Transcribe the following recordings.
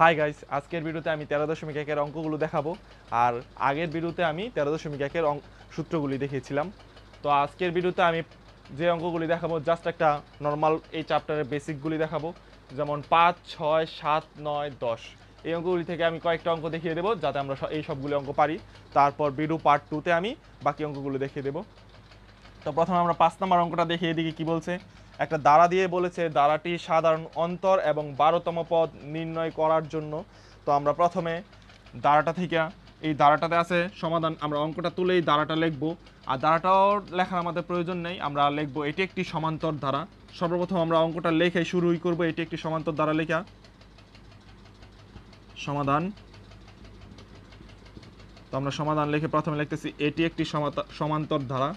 hi guys আজকের ভিডিওতে আমি তেরো দশমিক একের অঙ্কগুলো দেখাবো আর আগের ভিডিওতে আমি তেরো দশমিক একের সূত্রগুলি দেখিয়েছিলাম তো আজকের ভিডিওতে আমি যে অঙ্কগুলি দেখাবো জাস্ট একটা নর্মাল এই চ্যাপ্টারের বেসিকগুলি দেখাবো যেমন পাঁচ ছয় সাত নয় দশ এই অঙ্কগুলি থেকে আমি কয়েকটা অঙ্ক দেখিয়ে দেবো যাতে আমরা এই সবগুলি অঙ্ক পারি তারপর ভিডিও পার্ট টুতে আমি বাকি অঙ্কগুলো দেখিয়ে দেবো তো প্রথমে আমরা পাঁচ নম্বর অঙ্কটা দেখিয়ে দিকে কী বলছে একটা দ্বারা দিয়ে বলেছে দ্বারাটি সাধারণ অন্তর এবং বারোতম পদ নির্ণয় করার জন্য তো আমরা প্রথমে দ্বারাটা থেকে এই দাঁড়াটাতে আছে সমাধান আমরা অঙ্কটা তুলে এই দ্বারাটা লিখবো আর দ্বারাটাও লেখার আমাদের প্রয়োজন নেই আমরা লিখবো এটি একটি সমান্তর ধারা সর্বপ্রথম আমরা অঙ্কটা লেখে শুরুই করব এটি একটি সমান্তর ধারা লেখা সমাধান তো আমরা সমাধান লিখে প্রথমে লিখতেছি এটি একটি সমান্তর ধারা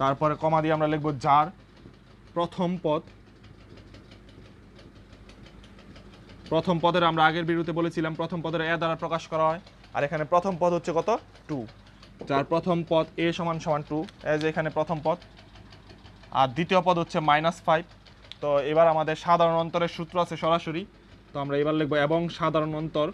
তারপরে কমা দিয়ে আমরা লিখব যার প্রথম পদ প্রথম পদের আমরা আগের বিরুদ্ধে বলেছিলাম প্রথম পদের এ দ্বারা প্রকাশ করা হয় আর এখানে প্রথম পদ হচ্ছে কত টু যার প্রথম পদ এ সমান সমান টু এজ এখানে প্রথম পদ আর দ্বিতীয় পদ হচ্ছে মাইনাস ফাইভ তো এবার আমাদের সাধারণ অন্তরের সূত্র আছে সরাসরি তো আমরা এবার লিখবো এবং সাধারণ অন্তর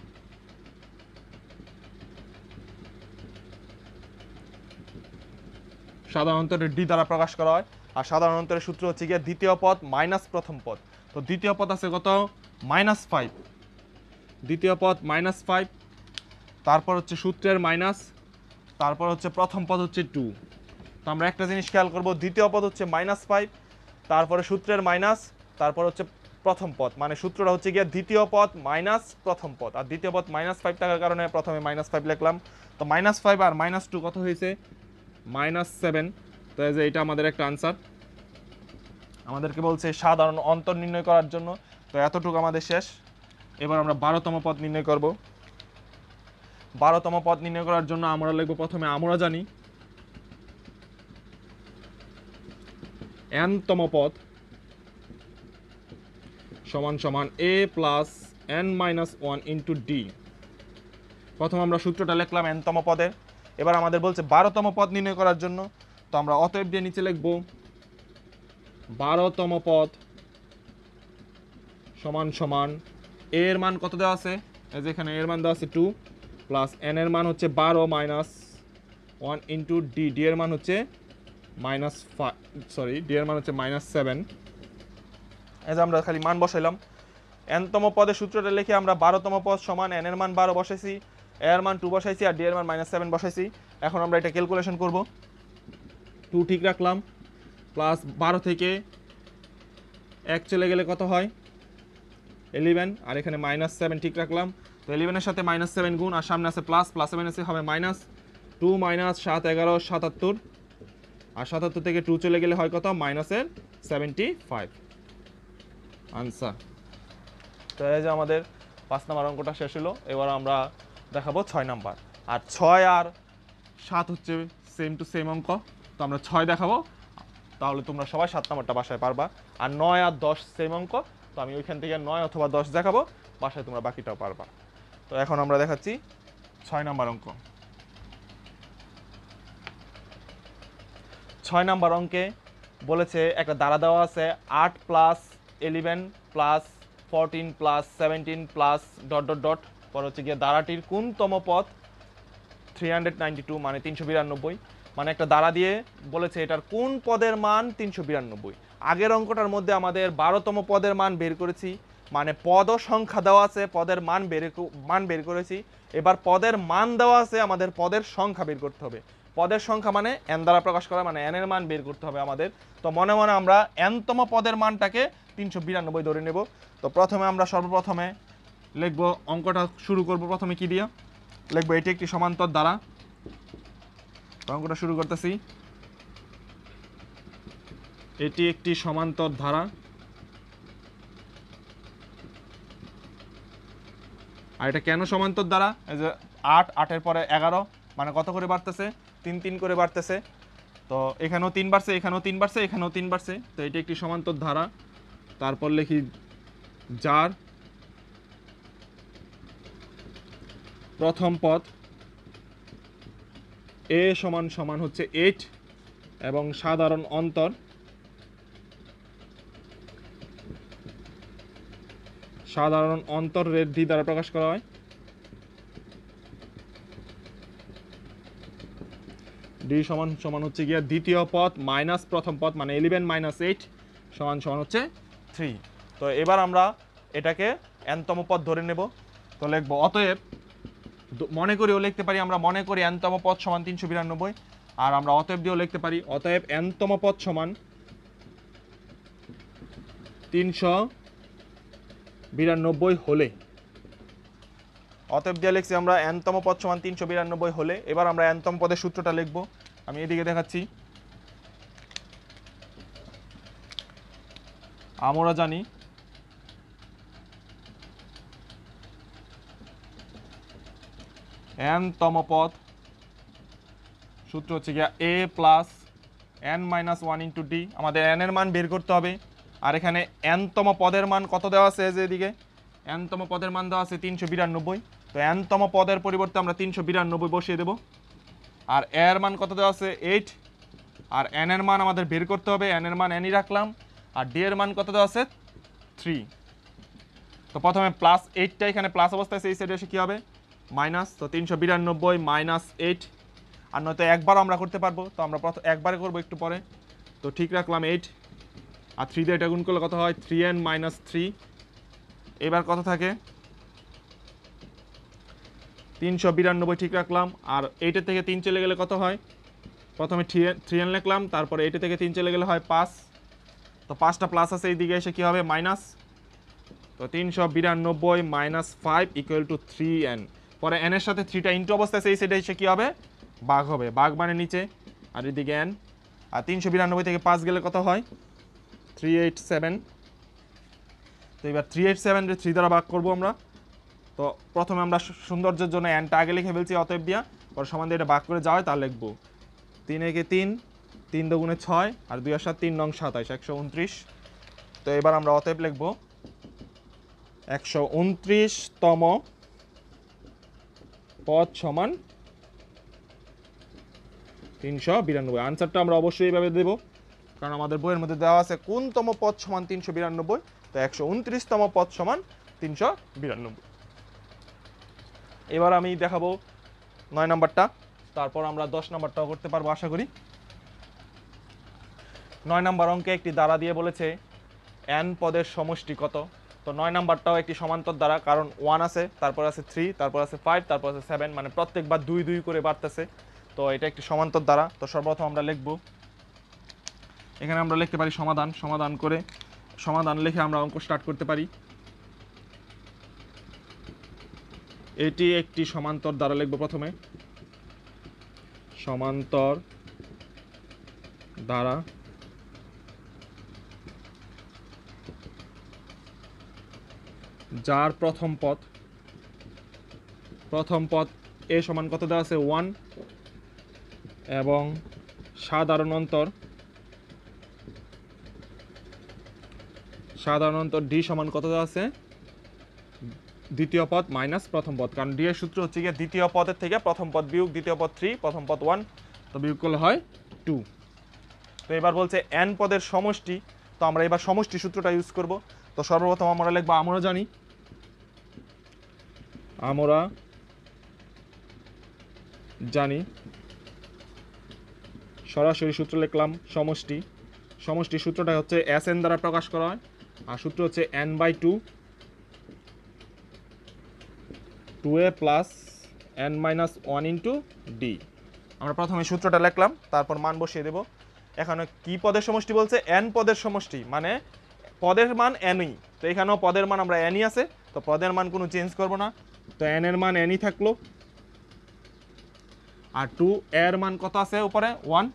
সাধারণত ডি দ্বারা প্রকাশ করা হয় আর সাধারণত সূত্র হচ্ছে গিয়ে দ্বিতীয় পদ মাইনাস প্রথম পদ তো দ্বিতীয় পদ আছে কত মাইনাস ফাইভ দ্বিতীয় পদ মাইনাস ফাইভ তারপর হচ্ছে সূত্রের মাইনাস তারপর হচ্ছে প্রথম পদ হচ্ছে টু তো আমরা একটা জিনিস খেয়াল করবো দ্বিতীয় পদ হচ্ছে মাইনাস ফাইভ তারপরে সূত্রের মাইনাস তারপর হচ্ছে প্রথম পদ মানে সূত্রটা হচ্ছে গিয়ে দ্বিতীয় পদ মাইনাস প্রথম পদ আর দ্বিতীয় পদ মাইনাস ফাইভ থাকার কারণে প্রথমে মাইনাস ফাইভ লিখলাম তো মাইনাস ফাইভ আর মাইনাস টু কত হয়েছে মাইনাস সেভেন তো যে এটা আমাদের একটা আনসার আমাদেরকে বলছে সাধারণ অন্তর নির্ণয় করার জন্য তো এতটুকু আমাদের শেষ এবার আমরা বারোতম পদ নির্ণয় করব বারোতম পদ নির্ণয় করার জন্য আমরা লিখব প্রথমে আমরা জানি এনতম পদ সমান সমান a plus n minus one into d প্রথম আমরা সূত্রটা লিখলাম এনতম পদের এবার আমাদের বলছে বারোতম পদ নির্ণয় করার জন্য তো আমরা অতএব দিয়ে নিচে লিখব বারোতম পদ সমান সমান এর মান কত দেওয়া আছে যেখানে এর মান দেওয়া আছে টু প্লাস এন এর মান হচ্ছে বারো minus one into d d এর মান হচ্ছে মাইনাস ফাইভ সরি ডি এর মান হচ্ছে মাইনাস সেভেন এজ আমরা খালি মান বসাইলাম এনতম পদের সূত্রটা লিখে আমরা বারোতম পদ সমান এন এর মান বারো বসেছি এর মান টু বসাইছি আর ডি এর মান মাইনাস সেভেন বসাইছি এখন আমরা এটা ক্যালকুলেশন করব টু ঠিক রাখলাম প্লাস বারো থেকে এক চলে গেলে কত হয় এলিভেন আর এখানে মাইনাস সেভেন ঠিক রাখলাম তো এলিভেনের সাথে মাইনাস সেভেন গুণ আর সামনে আছে প্লাস প্লাস সেভেন আছে হবে মাইনাস টু মাইনাস সাত এগারো সাতাত্তর আর সাতাত্তর থেকে টু চলে গেলে হয় কত মাইনাসের সেভেন্টি ফাইভ আনসার তো এই যে আমাদের পাঁচ নাম্বার অঙ্কটা শেষ হলো এবার আমরা দেখাবো ছয় নাম্বার আর ছয় আর সাত হচ্ছে সেম টু সেম অঙ্ক তো আমরা ছয় দেখাবো তাহলে তোমরা সবাই সাত নাম্বারটা বাসায় পারবা আর নয় আর দশ সেম অঙ্ক তো আমি ওইখান থেকে নয় অথবা দশ দেখাবো বাসায় তোমরা বাকিটাও পারবা তো এখন আমরা দেখাচ্ছি ছয় নাম্বার অঙ্ক ছয় নাম্বার অঙ্কে বলেছে একটা দাঁড়া দেওয়া আছে আট plus eleven plus fourteen plus seventeen plus dot dot dot পর হচ্ছে গিয়ে দাঁড়াটির কোনতম পথ থ্রি হান্ড্রেড টু মানে তিনশো বিরানব্বই মানে একটা দাঁড়া দিয়ে বলেছে এটার কোন পদের মান তিনশো বিরানব্বই আগের অঙ্কটার মধ্যে আমাদের বারোতম পদের মান বের করেছি মানে পদ সংখ্যা দেওয়া আছে পদের মান বের মান বের করেছি এবার পদের মান দেওয়া আছে আমাদের পদের সংখ্যা বের করতে হবে পদের সংখ্যা মানে এন দ্বারা প্রকাশ করা মানে এনের মান বের করতে হবে আমাদের তো মনে মনে আমরা এনতম পদের মানটাকে তিনশো বিরানব্বই ধরে নেব তো প্রথমে আমরা সর্বপ্রথমে লিখবো অঙ্কটা শুরু করব প্রথমে কি দিয়ে লিখবো এটি একটি সমান্তর দ্বারা অঙ্কটা শুরু করতেছি এটি একটি সমান্তর ধারা আর এটা কেন সমান্তর দ্বারা যে আট আটের পরে এগারো মানে কত করে বাড়তেছে তিন তিন করে বাড়তেছে তো এখানেও তিন বাড়ছে এখানেও তিন বাড়ছে এখানেও তিন বাড়ছে তো এটি একটি সমান্তর ধারা তারপর লিখি যার প্রথম পদ এ সমান সমান হচ্ছে এইট এবং সাধারণ অন্তর সাধারণ অন্তর রেড ডি দ্বারা প্রকাশ করা হয় ডি সমান সমান হচ্ছে গিয়া দ্বিতীয় পথ মাইনাস প্রথম পথ মানে ইলেভেন মাইনাস এইট সমান সমান হচ্ছে থ্রি তো এবার আমরা এটাকে এনতম পথ ধরে নেব তো লিখবো অতএব মনে ও লিখতে পারি আমরা মনে করি এনতম পদ সমান তিনশো বিরানব্বই আর আমরা অতএব দিয়েও লিখতে পারি অতএব এনতম পদ সমান তিনশো বিরানব্বই হলে অতএব দিয়ে লিখছি আমরা এনতম পদ সমান তিনশো বিরানব্বই হলে এবার আমরা এনতম পদের সূত্রটা লিখব আমি এদিকে দেখাচ্ছি আমরা জানি এন তম পদ সূত্র হচ্ছে গিয়া a plus n minus one into d আমাদের এন এর মান বের করতে হবে আর এখানে এনতম পদের মান কত দেওয়া আছে যেদিকে এনতম পদের মান দেওয়া আছে তিনশো বিরানব্বই তো এনতম পদের পরিবর্তে আমরা তিনশো বিরানব্বই বসিয়ে দেব আর এর মান কত দেওয়া আছে এইট আর এন এর মান আমাদের বের করতে হবে এন এর মান এনই রাখলাম আর ডি এর মান কত দেওয়া আছে থ্রি তো প্রথমে প্লাস এইটটা এখানে প্লাস অবস্থায় সেই সেটে এসে কী হবে মাইনাস তো তিনশো বিরানব্বই মাইনাস এইট আর নয়তো একবারও আমরা করতে পারবো তো আমরা প্রথম একবারে করবো একটু পরে তো ঠিক রাখলাম এইট আর থ্রি দিয়ে এটা গুণ করলে কত হয় থ্রি এন মাইনাস থ্রি এবার কত থাকে তিনশো বিরানব্বই ঠিক রাখলাম আর এইটের থেকে তিন চলে গেলে কত হয় প্রথমে থ্রি এন লিখলাম তারপরে এইটে থেকে তিন চলে গেলে হয় পাঁচ তো পাঁচটা প্লাস আছে এই দিকে এসে কী হবে মাইনাস তো তিনশো বিরানব্বই minus five equal to three n পরে এন এর সাথে থ্রিটা ইন্টু অবস্থায় সেই সেটা এসে কী হবে বাঘ হবে বাঘ মানে নিচে আর এদিকে এন আর তিনশো বিরানব্বই থেকে পাঁচ গেলে কত হয় থ্রি এইট সেভেন তো এবার থ্রি এইট সেভেন থ্রি দ্বারা বাঘ করবো আমরা তো প্রথমে আমরা সৌন্দর্যের জন্য অ্যানটা আগে লিখে ফেলছি অতএব দিয়া পরে সমান দিয়ে এটা ভাগ করে যাওয়া তা লিখবো তিন একে তিন তিন দুগুণে ছয় আর দুই সাত তিন নং সাতাইশ একশো উনত্রিশ তো এবার আমরা অতএব লিখবো একশো উনত্রিশতম পথ সমান তিনশো বিরানব্বই আনসারটা আমরা অবশ্যই এইভাবে দেবো কারণ আমাদের বইয়ের মধ্যে দেওয়া আছে কোনতম পথ সমান তিনশো বিরানব্বই তো একশো উনত্রিশতম পথ সমান তিনশো বিরানব্বই এবার আমি দেখাবো নয় নাম্বারটা তারপর আমরা দশ নাম্বারটাও করতে পারবো আশা করি নয় নাম্বার অঙ্কে একটি দ্বারা দিয়ে বলেছে অ্যান পদের সমষ্টি কত তো নয় নাম্বারটাও একটি সমান্তর দ্বারা কারণ ওয়ান আছে তারপর আছে থ্রি তারপর আছে ফাইভ তারপর আছে সেভেন মানে প্রত্যেকবার দুই দুই করে বাড়তেছে তো এটা একটি সমান্তর দ্বারা তো সর্বপ্রথম আমরা লিখব এখানে আমরা লিখতে পারি সমাধান সমাধান করে সমাধান লিখে আমরা অঙ্ক স্টার্ট করতে পারি এটি একটি সমান্তর দ্বারা লিখব প্রথমে সমান্তর দ্বারা যার প্রথম পদ প্রথম পথ এ সমান কত দেওয়া আছে ওয়ান এবং সাধারণ অন্তর সাধারণ অন্তর ডি সমান কত দেওয়া আছে দ্বিতীয় পদ মাইনাস প্রথম পদ কারণ ডি এর সূত্র হচ্ছে গিয়ে দ্বিতীয় পদের থেকে প্রথম পদ বিয়োগ দ্বিতীয় পদ থ্রি প্রথম পদ ওয়ান তো বিয়োগ করলে হয় টু তো এবার বলছে এন পদের সমষ্টি তো আমরা এবার সমষ্টি সূত্রটা ইউজ করব তো সর্বপ্রথম আমরা লিখবো আমরা জানি আমরা জানি সরাসরি সূত্র লিখলাম সমষ্টি সমষ্টি সূত্রটা হচ্ছে এস এন দ্বারা প্রকাশ করা হয় আর সূত্র হচ্ছে n by two two a plus n minus one into d আমরা প্রথমে সূত্রটা লিখলাম তারপর মান বসিয়ে দেব এখানে কি পদের সমষ্টি বলছে এন পদের সমষ্টি মানে পদের মান এনই তো এখানেও পদের মান আমরা এনই আছে তো পদের মান কোনো চেঞ্জ করব না তো এন এর মান এনই থাকলো আর টু এর মান কত আছে উপরে ওয়ান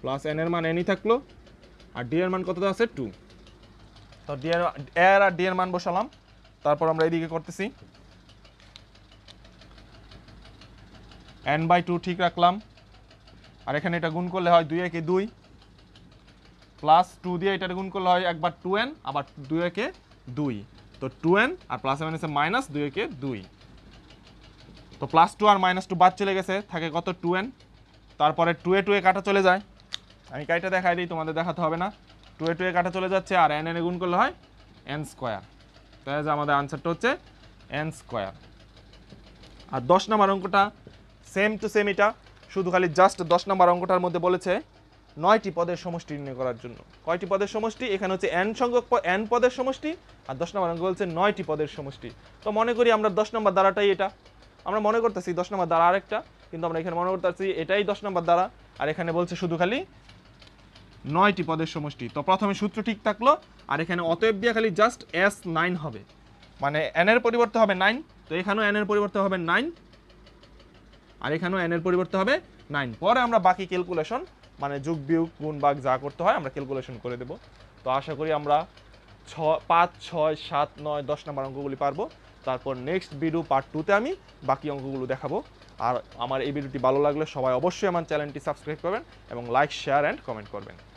প্লাস এন এর মান এনই থাকলো আর ডি এর মান কত আছে টু তো ডি এর এর আর ডি এর মান বসালাম তারপর আমরা এদিকে করতেছি এন বাই টু ঠিক রাখলাম আর এখানে এটা গুণ করলে হয় দুই একে দুই প্লাস টু দিয়ে এটা গুণ করলে হয় একবার টু এন আবার দুই একে দুই তো টু এন আর প্লাস মাইনাসে মাইনাস দুই একে দুই তো প্লাস টু আর মাইনাস টু বাদ চলে গেছে থাকে কত টু এন তারপরে টু এ টু এ কাটা চলে যায় আমি কাইটা দেখাই দিই তোমাদের দেখাতে হবে না টু এ টু এ কাটা চলে যাচ্ছে আর এন এন গুণ করলে হয় এন স্কোয়ার তাই আমাদের আনসারটা হচ্ছে এন স্কোয়ার আর দশ নম্বর অঙ্কটা সেম টু সেম এটা শুধু খালি জাস্ট দশ নম্বর অঙ্কটার মধ্যে বলেছে নয়টি পদের সমষ্টি নির্ণয় করার জন্য কয়টি পদের সমষ্টি এখানে হচ্ছে এন সংখ্যক এন পদের সমষ্টি আর দশ নম্বর অঙ্ক বলছে নয়টি পদের সমষ্টি তো মনে করি আমরা দশ নম্বর দ্বারাটাই এটা আমরা মনে করতেছি দশ নম্বর দ্বারা আরেকটা কিন্তু আমরা এখানে মনে করতেছি এটাই দশ নম্বর দ্বারা আর এখানে বলছে শুধু খালি নয়টি পদের সমষ্টি তো প্রথমে সূত্র ঠিক থাকলো আর এখানে অতএব দিয়ে খালি জাস্ট এস নাইন হবে মানে এন এর পরিবর্তে হবে নাইন তো এখানেও এন এর পরিবর্তে হবে নাইন আর এখানেও এন এর পরিবর্তে হবে নাইন পরে আমরা বাকি ক্যালকুলেশন মানে যুগ বিয়োগ গুণ বাঘ যা করতে হয় আমরা ক্যালকুলেশন করে দেব তো আশা করি আমরা ছ পাঁচ ছয় সাত নয় দশ নম্বর অঙ্কগুলি পারবো তারপর নেক্সট ভিডিও পার্ট টুতে আমি বাকি অঙ্কগুলো দেখাবো আর আমার এই ভিডিওটি ভালো লাগলে সবাই অবশ্যই আমার চ্যানেলটি সাবস্ক্রাইব করবেন এবং লাইক শেয়ার অ্যান্ড কমেন্ট করবেন